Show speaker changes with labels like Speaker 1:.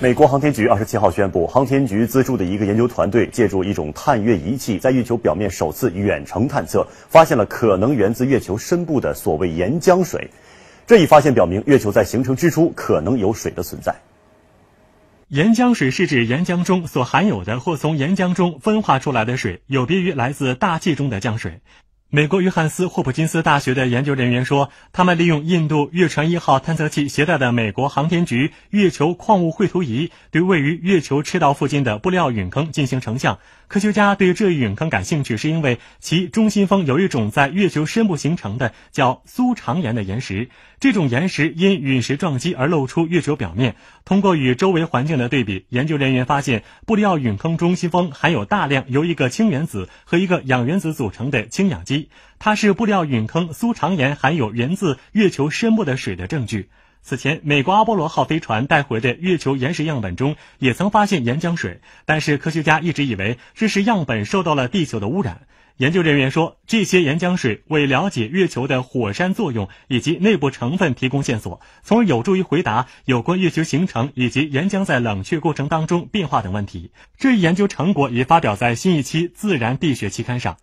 Speaker 1: 美国航天局二十七号宣布，航天局资助的一个研究团队借助一种探月仪器，在月球表面首次远程探测，发现了可能源自月球深部的所谓岩浆水。这一发现表明，月球在形成之初可能有水的存在。
Speaker 2: 岩浆水是指岩浆中所含有的或从岩浆中分化出来的水，有别于来自大气中的降水。美国约翰斯霍普金斯大学的研究人员说，他们利用印度月船一号探测器携带的美国航天局月球矿物绘图仪，对位于月球赤道附近的布里奥陨坑进行成像。科学家对这一陨坑感兴趣，是因为其中心峰有一种在月球深部形成的叫苏长岩的岩石。这种岩石因陨石撞击而露出月球表面。通过与周围环境的对比，研究人员发现布里奥陨坑中心峰含有大量由一个氢原子和一个氧原子组成的氢氧基。它是布料陨坑苏长岩含有源自月球深部的水的证据。此前，美国阿波罗号飞船带回的月球岩石样本中也曾发现岩浆水，但是科学家一直以为这是样本受到了地球的污染。研究人员说，这些岩浆水为了解月球的火山作用以及内部成分提供线索，从而有助于回答有关月球形成以及岩浆在冷却过程当中变化等问题。这一研究成果已发表在新一期《自然地学》期刊上。